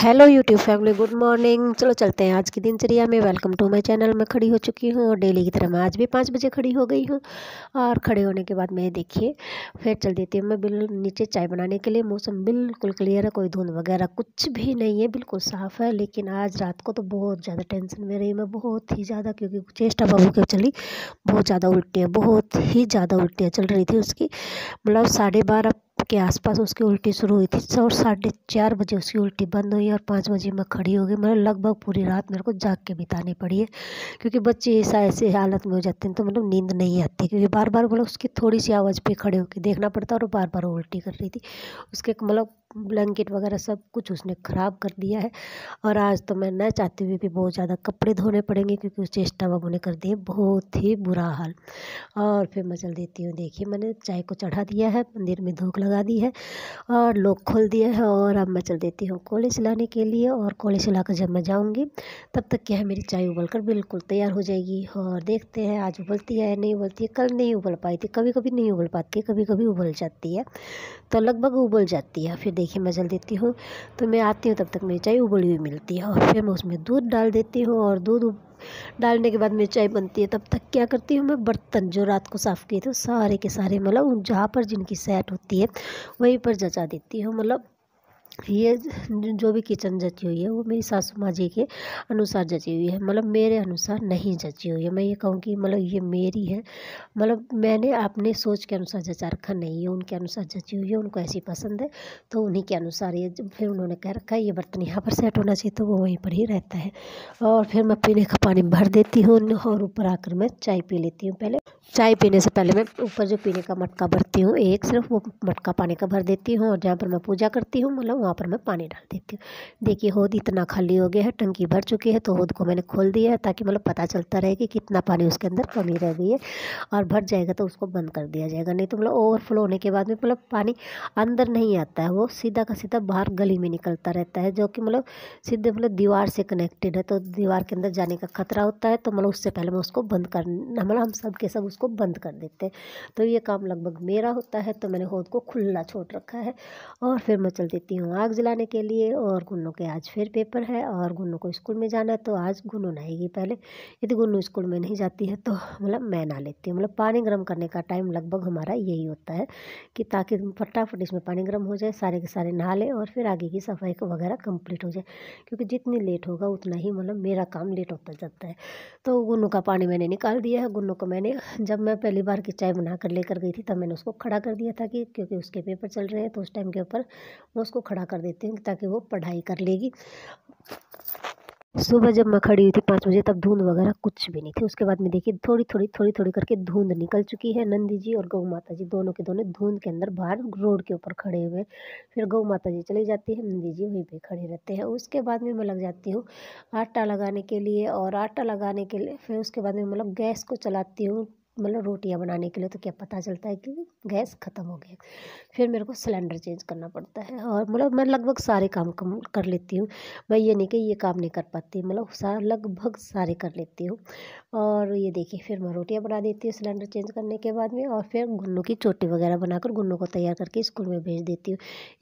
hello YouTube family good morning चलो चलते हैं आज की दिनचर्या में वेलकम टू माय चैनल मैं खड़ी हो चुकी हूँ और डेली की तरह मैं आज भी पाँच बजे खड़ी हो गई हूँ और खड़े होने के बाद मैं देखिए फिर चल देती हूँ मैं बिल नीचे चाय बनाने के लिए मौसम बिल्कुल क्लियर है कोई धुंध वगैरह कुछ भी नहीं है बिल्कुल साफ़ है लेकिन आज रात को तो बहुत ज़्यादा टेंशन में रही मैं बहुत ही ज़्यादा क्योंकि चेष्टा बाबू के चली बहुत ज़्यादा उल्टियाँ बहुत ही ज़्यादा उल्टियाँ चल रही थी उसकी मतलब साढ़े बारह के आसपास उसकी उल्टी शुरू हुई थी और साढ़े चार बजे उसकी उल्टी बंद हुई और पाँच बजे मैं खड़ी हो गई मैंने मतलब लगभग पूरी रात मेरे को जाग के बितानी पड़ी है क्योंकि बच्चे ऐसा ऐसे हालत में हो जाते हैं तो मतलब नींद नहीं आती क्योंकि बार बार मतलब उसकी थोड़ी सी आवाज़ पर खड़े होकर देखना पड़ता और बार बार उल्टी कर रही थी उसके मतलब ब्लैंकेट वगैरह सब कुछ उसने ख़राब कर दिया है और आज तो मैं न चाहते हुए भी बहुत ज़्यादा कपड़े धोने पड़ेंगे क्योंकि उस चेष्टा बाबू ने कर दिए बहुत ही बुरा हाल और फिर मैं चल देती हूँ देखिए मैंने चाय को चढ़ा दिया है मंदिर में धूप लगा दी है और लोग खोल दिए हैं और अब मैं चल देती हूँ कोले सिलाने के लिए और कोले सिला कर जब मैं जाऊँगी तब तक क्या है मेरी चाय उबल कर बिल्कुल तैयार हो जाएगी और देखते हैं आज उबलती है नहीं उबलती है कल नहीं उबल पाई थी कभी कभी नहीं उबल पाती कभी कभी उबल जाती है तो लगभग उबल जाती है फिर देखिए मैं जल देती हूँ तो मैं आती हूँ तब तक मेरी चाय उबली हुई मिलती है और फिर मैं उसमें दूध डाल देती हूँ और दूध डालने के बाद मेरी चाय बनती है तब तक क्या करती हूँ मैं बर्तन जो रात को साफ़ किए थे सारे के सारे मतलब जहाँ पर जिनकी सेट होती है वहीं पर जचा देती हूँ मतलब ये जो भी किचन जची हुई है वो मेरी सासू माँ जी के अनुसार जची हुई है मतलब मेरे अनुसार नहीं जची हुई है मैं ये कहूँ कि मतलब ये मेरी है मतलब मैंने अपने सोच के अनुसार जचा रखा नहीं है उनके अनुसार जची हुई है उनको ऐसी पसंद है तो उन्हीं के अनुसार ये फिर उन्होंने कह रखा है ये बर्तन यहाँ पर सेट होना चाहिए तो वो वहीं पर ही रहता है और फिर मैं पीने का पानी भर देती हूँ और ऊपर आकर मैं चाय पी लेती हूँ पहले चाय पीने से पहले मैं ऊपर जो पीने का मटका भरती हूँ एक सिर्फ वो मटका पानी का भर देती हूँ और जहाँ पर मैं पूजा करती हूँ मतलब वहाँ पर मैं पानी डाल देती हूँ देखिए हौद इतना खाली हो गया है टंकी भर चुकी है तो होद को मैंने खोल दिया है ताकि मतलब पता चलता रहे कि कितना पानी उसके अंदर कमी रह गई है और भर जाएगा तो उसको बंद कर दिया जाएगा नहीं तो मतलब ओवरफ्लो होने के बाद में मतलब पानी अंदर नहीं आता है वो सीधा का सीधा बाहर गली में निकलता रहता है जो कि मतलब सीधे मतलब दीवार से कनेक्टेड है तो दीवार के अंदर जाने का खतरा होता है तो मतलब उससे पहले मैं उसको बंद कर मतलब हम सब के सब उसको बंद कर देते हैं तो ये काम लगभग मेरा होता है तो मैंने हौद को खुला छोड़ रखा है और फिर मैं चल देती हूँ आग जलाने के लिए और गुन्नू के आज फिर पेपर है और गुन्नू को स्कूल में जाना है तो आज गुन्नू नहाएगी पहले यदि गुन्नू स्कूल में नहीं जाती है तो मतलब मैं नहा लेती हूँ मतलब पानी गर्म करने का टाइम लगभग हमारा यही होता है कि ताकि फटाफट इसमें पानी गर्म हो जाए सारे के सारे नहा लें और फिर आगे की सफाई वगैरह कम्प्लीट हो जाए क्योंकि जितनी लेट होगा उतना ही मतलब मेरा काम लेट होता जाता है तो गुन्नू का पानी मैंने निकाल दिया है गुन्नू को मैंने जब मैं पहली बार की चाय बना कर लेकर गई थी तब मैंने उसको खड़ा कर दिया था कि क्योंकि उसके पेपर चल रहे हैं तो उस टाइम के ऊपर मैं उसको खड़ा कर देते हैं ताकि वो पढ़ाई कर लेगी सुबह जब मैं खड़ी हुई थी पाँच बजे तब धुंध वगैरह कुछ भी नहीं थी उसके बाद में देखिए थोड़ी थोड़ी थोड़ी थोड़ी करके धुंध निकल चुकी है नंदी जी और गौ माता जी दोनों के दोनों धुंध के अंदर बाहर रोड के ऊपर खड़े हुए फिर गौ माता जी चली जाती है नंदी जी वहीं पे खड़े रहते हैं उसके बाद में मैं लग जाती हूँ आटा लगाने के लिए और आटा लगाने के लिए फिर उसके बाद में मतलब गैस को चलाती हूँ मतलब रोटियां बनाने के लिए तो क्या पता चलता है कि गैस ख़त्म हो गया फिर मेरे को सिलेंडर चेंज करना पड़ता है और मतलब मैं लगभग सारे काम कम कर लेती हूँ मैं ये नहीं कि ये काम नहीं कर पाती मतलब लगभग सारे कर लेती हूँ और ये देखिए फिर मैं रोटियाँ बना देती हूँ सिलेंडर चेंज करने के बाद में और फिर गुन्नू की चोटी वगैरह बनाकर गुन्नू को तैयार करके स्कूल में भेज देती हूँ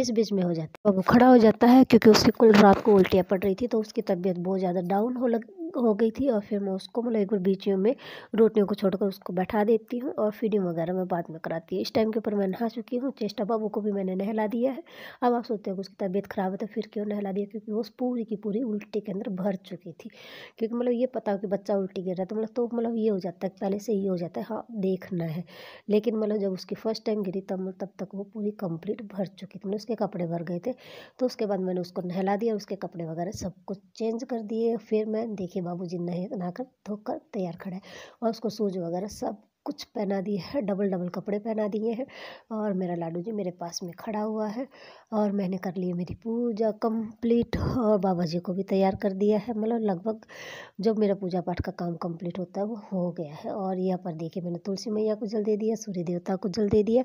इस बीच में हो जाती है वो खड़ा हो जाता है क्योंकि उसकी कुल रात को उल्टियाँ पड़ रही थी तो उसकी तबीयत बहुत ज़्यादा डाउन हो लग हो गई थी और फिर मैं उसको मतलब एक बार बीचियों में रोटियों को छोड़कर उसको बैठा देती हूँ और फीडिंग वगैरह मैं बाद में कराती हूँ इस टाइम के ऊपर मैं नहा चुकी हूँ चेष्टा बाबू को भी मैंने नहला दिया है अब आप सोचते हो उसकी तबीयत ख़राब है तो फिर क्यों नहला दिया क्योंकि वो पूरी की पूरी उल्टी के अंदर भर चुकी थी क्योंकि मतलब ये पता हो कि बच्चा उल्टी गिर रहा है तो मतलब तो मतलब ये हो जाता है पहले से ये हो जाता है हाँ देखना है लेकिन मतलब जब उसकी फर्स्ट टाइम गिरी तब मतलब तब तक वो पूरी कंप्लीट भर चुकी थी मैंने मतलब उसके कपड़े भर गए थे तो उसके बाद मैंने उसको नहला दिया उसके कपड़े वगैरह सब कुछ चेंज कर दिए फिर मैं देखी बाबूजी नहे नहाकर धोकर तैयार खड़ा है और उसको सूज वगैरह सब कुछ पहना दिया है डबल डबल कपड़े पहना दिए हैं और मेरा लाडू जी मेरे पास में खड़ा हुआ है और मैंने कर लिया मेरी पूजा कंप्लीट और बाबा जी को भी तैयार कर दिया है मतलब लगभग जब मेरा पूजा पाठ का काम कंप्लीट होता है वो हो गया है और यहाँ पर देखिए मैंने तुलसी मैया को जल दे दिया सूर्य देवता को जल दे दिया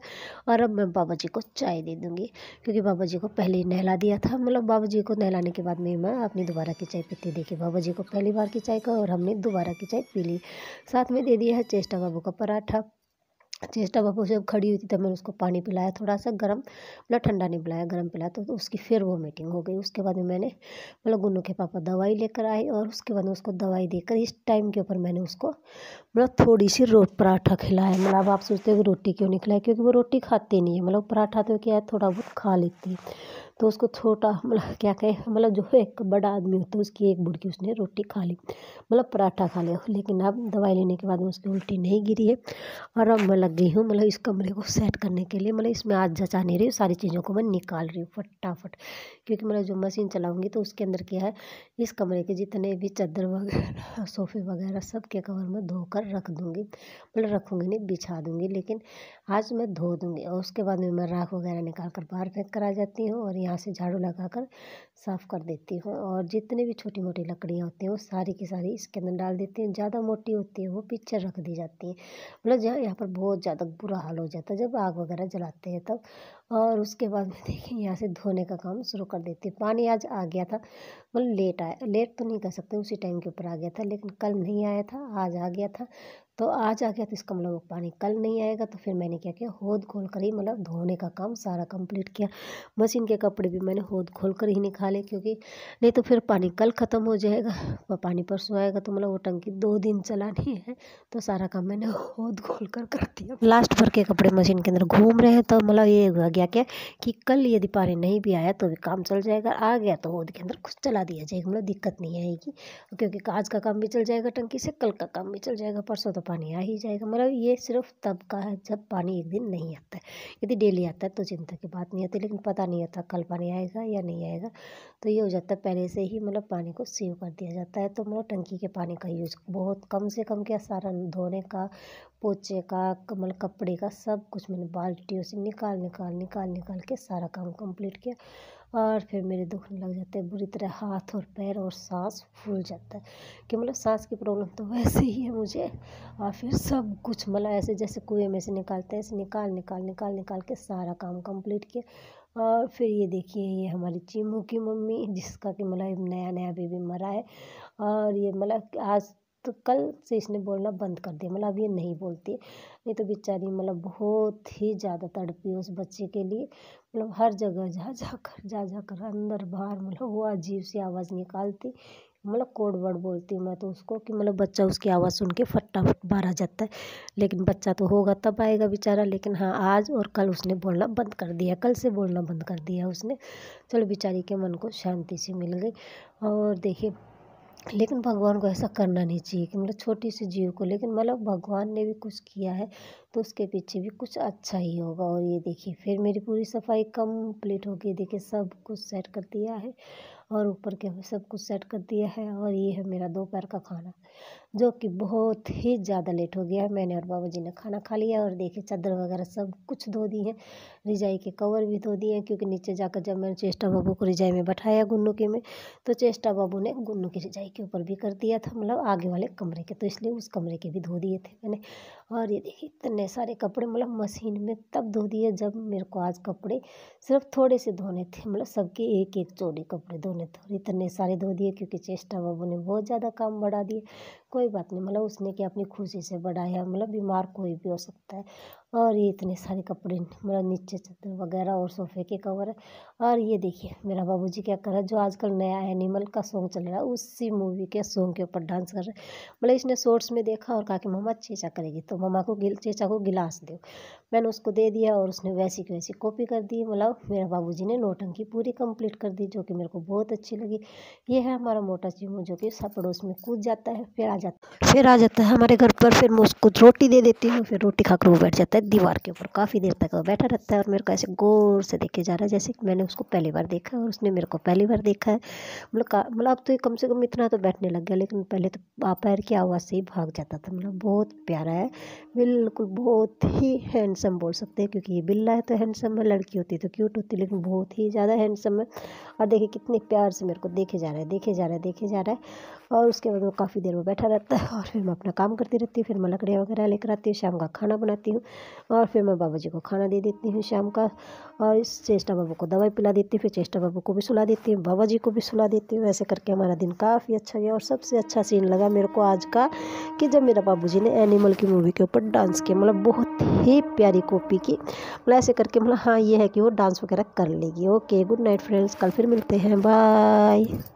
और अब मैं बाबा जी को चाय दे दूँगी क्योंकि बाबा जी को पहले ही नहला दिया था मतलब बाबा जी को नहलाने के बाद मेरी माँ अपनी दोबारा की चाय पीती देखी बाबा जी को पहली बार की चाय का और हमने दोबारा की चाय पी ली साथ में दे दिया है चेष्टा बाबू का रहा था चेस्टा बापू जब खड़ी हुई थी तब मैंने उसको पानी पिलाया थोड़ा सा गर्म मतलब ठंडा नहीं पिलाया गर्म पिलाया तो, तो उसकी फिर वोमिटिंग हो गई उसके बाद में मैंने मतलब गुनू के पापा दवाई लेकर आए और उसके बाद में उसको दवाई देकर इस टाइम के ऊपर मैंने उसको मतलब थोड़ी सी रोट पराठा खिलाया मतलब अब आप सोचते हो कि रोटी क्यों नहीं खिलाई क्योंकि वो रोटी खाते नहीं है मतलब पराठा तो क्या है थोड़ा बहुत खा लेती है तो उसको छोटा मतलब क्या कहे मतलब जो है एक बड़ा आदमी होता है उसकी एक बुढ़की की उसने रोटी खा ली मतलब पराठा खा लिया लेकिन अब दवाई लेने के बाद उसकी उल्टी नहीं गिरी है और अब मैं लग गई हूँ मतलब इस कमरे को सेट करने के लिए मतलब इसमें आज जचा नहीं रही सारी चीज़ों को मैं निकाल रही हूँ फटाफट क्योंकि मतलब जो मशीन चलाऊँगी तो उसके अंदर क्या है इस कमरे के जितने भी चादर वगैरह सोफे वगैरह सब के कवर में धोकर रख दूँगी मतलब रखूँगी नहीं बिछा दूँगी लेकिन आज मैं धो दूँगी और उसके बाद में मैं राख वगैरह निकाल कर बाहर फेंक कर आ जाती हूँ और यहाँ से झाड़ू लगा कर साफ़ कर देती हूँ और जितने भी छोटी मोटी लकड़ियाँ होती हैं वो सारी की सारी इसके अंदर डाल देती हूँ ज़्यादा मोटी होती है वो पीछे रख दी जाती है मतलब जहाँ यहाँ पर बहुत ज़्यादा बुरा हाल हो जाता है जब आग वगैरह जलाते हैं तब और उसके बाद देखिए यहाँ से धोने का काम शुरू कर देती हूँ पानी आज आ गया था मतलब लेट आया लेट तो नहीं कह सकते उसी टाइम के ऊपर आ गया था लेकिन कल नहीं आया था आज आ गया था तो आज आ गया तो इसका मतलब पानी कल नहीं आएगा तो फिर मैंने क्या किया होद खोल कर ही मतलब धोने का काम सारा कंप्लीट किया मशीन के कपड़े भी मैंने होद खोल कर ही निकाले क्योंकि नहीं तो फिर पानी कल ख़त्म हो जाएगा पानी परसों आएगा तो मतलब वो टंकी दो दिन चलानी है तो सारा काम मैंने होद खोल कर कर दिया लास्ट भर के कपड़े मशीन के अंदर घूम रहे हैं तो मतलब ये गया क्या कि कल यदि पानी नहीं भी आया तो भी काम चल जाएगा आ गया तो ओद के अंदर कुछ चला दिया जाएगा मतलब दिक्कत नहीं आएगी क्योंकि आज का काम भी चल जाएगा टंकी से कल का काम भी चल जाएगा परसों तो पानी आ ही जाएगा मतलब ये सिर्फ तब का है जब पानी एक दिन नहीं आता है यदि डेली आता है तो चिंता की बात नहीं होती लेकिन पता नहीं होता कल पानी आएगा या नहीं आएगा तो ये हो जाता है पहले से ही मतलब पानी को सेव कर दिया जाता है तो मतलब टंकी के पानी का यूज़ बहुत कम से कम क्या सारा धोने का पोचे का कमल कपड़े का सब कुछ मैंने बाल्टियों से निकाल निकाल निकाल निकाल के सारा काम कंप्लीट किया और फिर मेरे दुखने लग जाते हैं बुरी तरह हाथ और पैर और सांस फूल जाता है कि मतलब सांस की प्रॉब्लम तो वैसे ही है मुझे और फिर सब कुछ मतलब ऐसे जैसे कुएं में से निकालते हैं ऐसे निकाल निकाल निकाल निकाल के सारा काम कंप्लीट किया और फिर ये देखिए ये हमारी चीमू की मम्मी जिसका कि मतलब नया नया बेबी मरा है और ये मतलब आज तो कल से इसने बोलना बंद कर दिया मतलब अब ये नहीं बोलती नहीं तो बेचारी मतलब बहुत ही ज़्यादा तड़पी उस बच्चे के लिए मतलब हर जगह जा जा कर जा जा कर अंदर बाहर मतलब वो अजीब सी आवाज़ निकालती मतलब कोड वर्ड बोलती हूँ मैं तो उसको कि मतलब बच्चा उसकी आवाज़ सुन के फटाफट बाहर आ जाता है लेकिन बच्चा तो होगा तब आएगा बेचारा लेकिन हाँ आज और कल उसने बोलना बंद कर दिया कल से बोलना बंद कर दिया उसने चलो बेचारी के मन को शांति से मिल गई और देखिए लेकिन भगवान को ऐसा करना नहीं चाहिए कि मतलब छोटी सी जीव को लेकिन मतलब भगवान ने भी कुछ किया है तो उसके पीछे भी कुछ अच्छा ही होगा और ये देखिए फिर मेरी पूरी सफाई कम्प्लीट हो गई देखिए सब कुछ सेट कर दिया है और ऊपर के सब कुछ सेट कर दिया है और ये है मेरा दोपहर का खाना जो कि बहुत ही ज़्यादा लेट हो गया है मैंने और बाबा जी ने खाना खा लिया और देखे चादर वगैरह सब कुछ धो दी है रिजाई के कवर भी धो दिए हैं क्योंकि नीचे जाकर जब मैंने चेष्टा बाबू को रिजाई में बैठाया गुन्नू के में तो चेष्टा बाबू ने गुन्नू की रिजाई के ऊपर भी कर दिया था मतलब आगे वाले कमरे के तो इसलिए उस कमरे के भी धो दिए थे मैंने और ये देखिए इतने सारे कपड़े मतलब मशीन में तब धो दिए जब मेरे को आज कपड़े सिर्फ थोड़े से धोने थे मतलब सबके एक एक जोड़ी कपड़े धोने थे और इतने सारे धो दिए क्योंकि चेष्टा बाबू ने बहुत ज़्यादा काम बढ़ा दिए कोई बात नहीं मतलब उसने क्या अपनी खुशी से बढ़ाया मतलब बीमार कोई भी हो सकता है और ये इतने सारे कपड़े मेरा नीचे चद्दर वगैरह और सोफे के कवर है और ये देखिए मेरा बाबूजी क्या कर रहा है जो आजकल नया एनिमल का सॉन्ग चल रहा है उसी मूवी के सॉन्ग के ऊपर डांस कर रहे हैं मतलब इसने शॉर्ट्स में देखा और कहा कि मम्मा चेचा करेगी तो मम्मा को गिल चेचा को गिलास दो मैंने उसको दे दिया और उसने वैसी की वैसी कॉपी कर दी मतलब मेरा बाबू ने नोटंकी पूरी कम्प्लीट कर दी जो कि मेरे को बहुत अच्छी लगी ये है हमारा मोटा चीमू जो कि सब पड़ोस में कूद जाता है फिर आ जाता फिर आ जाता है हमारे घर पर फिर मैं उसको रोटी दे देती हूँ फिर रोटी खाकर वो बैठ जाता है दीवार के ऊपर काफ़ी देर तक वो बैठा रहता है और मेरे को ऐसे गौर से देखे जा रहा है जैसे कि मैंने उसको पहली बार देखा और उसने मेरे को पहली बार देखा है मतलब मतलब अब तो ये कम से कम इतना तो बैठने लग गया लेकिन पहले तो आप पैर की आवाज़ से ही भाग जाता था मतलब बहुत प्यारा है बिल्कुल बहुत ही हैंडसम बोल सकते हैं क्योंकि ये बिल्ला है तो हैंडसम है लड़की होती तो क्यूट होती लेकिन बहुत ही ज़्यादा हैंडसम है और देखिए कितने प्यार से मेरे को देखे जा रहा है देखे जा रहा है देखे जा रहा है और उसके बाद वो काफ़ी देर वो बैठा रहता है और फिर मैं अपना काम करती रहती हूँ फिर मैं लकड़ियाँ वगैरह लेकर आती हूँ शाम का खाना बनाती हूँ और फिर मैं बाबा जी को खाना दे देती हूँ शाम का और इस चेष्टा बाबू को दवाई पिला देती हूँ फिर चेष्टा बाबू को भी सुला देती हूँ बाबा जी को भी सुला देती हूँ ऐसे करके हमारा दिन काफ़ी अच्छा गया और सबसे अच्छा सीन लगा मेरे को आज का कि जब मेरा बाबू जी ने एनिमल की मूवी के ऊपर डांस किया मतलब बहुत ही प्यारी कॉपी की मतलब ऐसे करके मतलब हाँ ये है कि वो डांस वगैरह कर लेगी ओके गुड नाइट फ्रेंड्स कल फिर मिलते हैं बाय